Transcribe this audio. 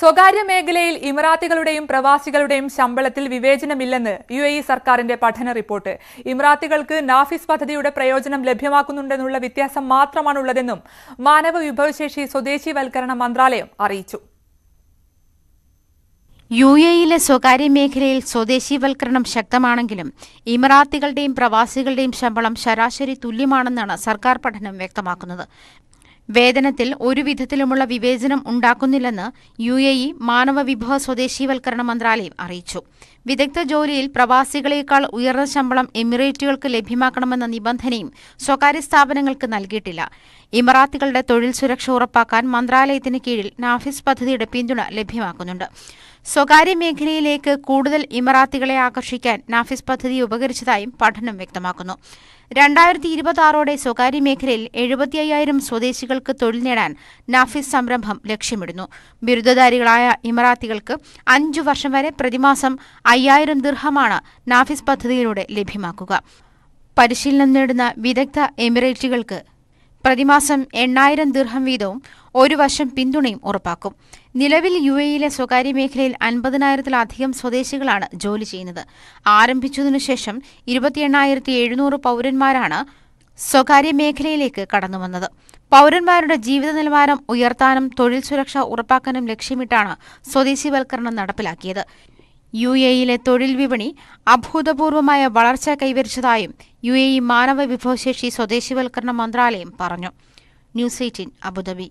സ്വകാര്യ മേഖലയിൽ ഇമിറാത്തികളുടെയും പ്രവാസികളുടെയും ശമ്പളത്തിൽ വിവേചനമില്ലെന്ന് യു എ ഇ സർക്കാരിന്റെ പഠന റിപ്പോർട്ട് ഇമിറാത്തികൾക്ക് നാഫിസ് പദ്ധതിയുടെ പ്രയോജനം ലഭ്യമാക്കുന്നുണ്ടെന്നുള്ള വ്യത്യാസം മാത്രമാണുള്ളതെന്നും മാനവ വിഭവശേഷി സ്വദേശീവൽക്കരണ മന്ത്രാലയം അറിയിച്ചു യു എയിലെ സ്വകാര്യ മേഖലയിൽ സ്വദേശീവൽക്കരണം ശക്തമാണെങ്കിലും ഇമിറാത്തികളുടെയും പ്രവാസികളുടെയും ശമ്പളം ശരാശരി തുല്യമാണെന്നാണ് സർക്കാർ പഠനം വ്യക്തമാക്കുന്നത് വേതനത്തിൽ ഒരു വിധത്തിലുമുള്ള വിവേചനം ഉണ്ടാക്കുന്നില്ലെന്ന് യു എ ഇ മാനവ വിഭവ സ്വദേശീവൽക്കരണ മന്ത്രാലയം അറിയിച്ചു വിദഗ്ധ ജോലിയിൽ പ്രവാസികളേക്കാൾ ഉയർന്ന ശമ്പളം എമിറേറ്റുകൾക്ക് ലഭ്യമാക്കണമെന്ന നിബന്ധനയും സ്വകാര്യ സ്ഥാപനങ്ങൾക്ക് നൽകിയിട്ടില്ല ഇമറാത്തികളുടെ തൊഴിൽ സുരക്ഷ ഉറപ്പാക്കാൻ മന്ത്രാലയത്തിന് കീഴിൽ നാഫിസ് പദ്ധതിയുടെ പിന്തുണ ലഭ്യമാക്കുന്നുണ്ട് സ്വകാര്യ മേഖലയിലേക്ക് കൂടുതൽ ഇമറാത്തികളെ ആകർഷിക്കാൻ നാഫിസ് പദ്ധതി ഉപകരിച്ചതായും പഠനം വ്യക്തമാക്കുന്നു രണ്ടായിരത്തി ഇരുപത്തിയാറോടെ സ്വകാര്യ മേഖലയിൽ എഴുപത്തി അയ്യായിരം സ്വദേശികൾക്ക് തൊഴിൽ നേടാൻ നാഫിസ് സംരംഭം ലക്ഷ്യമിടുന്നു ബിരുദധാരികളായ ഇമറാത്തികൾക്ക് അഞ്ചു വർഷം വരെ പ്രതിമാസം അയ്യായിരം ദിർഹമാണ് നാഫിസ് പദ്ധതിയിലൂടെ ലഭ്യമാക്കുക പരിശീലനം നേടുന്ന വിദഗ്ധ എമിറേറ്റുകൾക്ക് പ്രതിമാസം എണ്ണായിരം ദീർഘം വീതവും ഒരു വർഷം പിന്തുണയും ഉറപ്പാക്കും നിലവിൽ യു എയിലെ സ്വകാര്യ മേഖലയിൽ അൻപതിനായിരത്തിലധികം സ്വദേശികളാണ് ജോലി ചെയ്യുന്നത് ആരംഭിച്ചതിനു ശേഷം എണ്ണായിരത്തി എഴുന്നൂറ് പൗരന്മാരാണ് സ്വകാര്യ മേഖലയിലേക്ക് കടന്നുവന്നത് പൗരന്മാരുടെ ജീവിത നിലവാരം ഉയർത്താനും തൊഴിൽ സുരക്ഷ ഉറപ്പാക്കാനും ലക്ഷ്യമിട്ടാണ് സ്വദേശിവൽക്കരണം നടപ്പിലാക്കിയത് യു എയിലെ തൊഴിൽ വിപണി അഭൂതപൂർവമായ വളർച്ച കൈവരിച്ചതായും യു എ ഇ മാനവ വിഭവശേഷി സ്വദേശിവൽക്കരണ മന്ത്രാലയം പറഞ്ഞു ന്യൂസ് എയ്റ്റീൻ അബുദാബി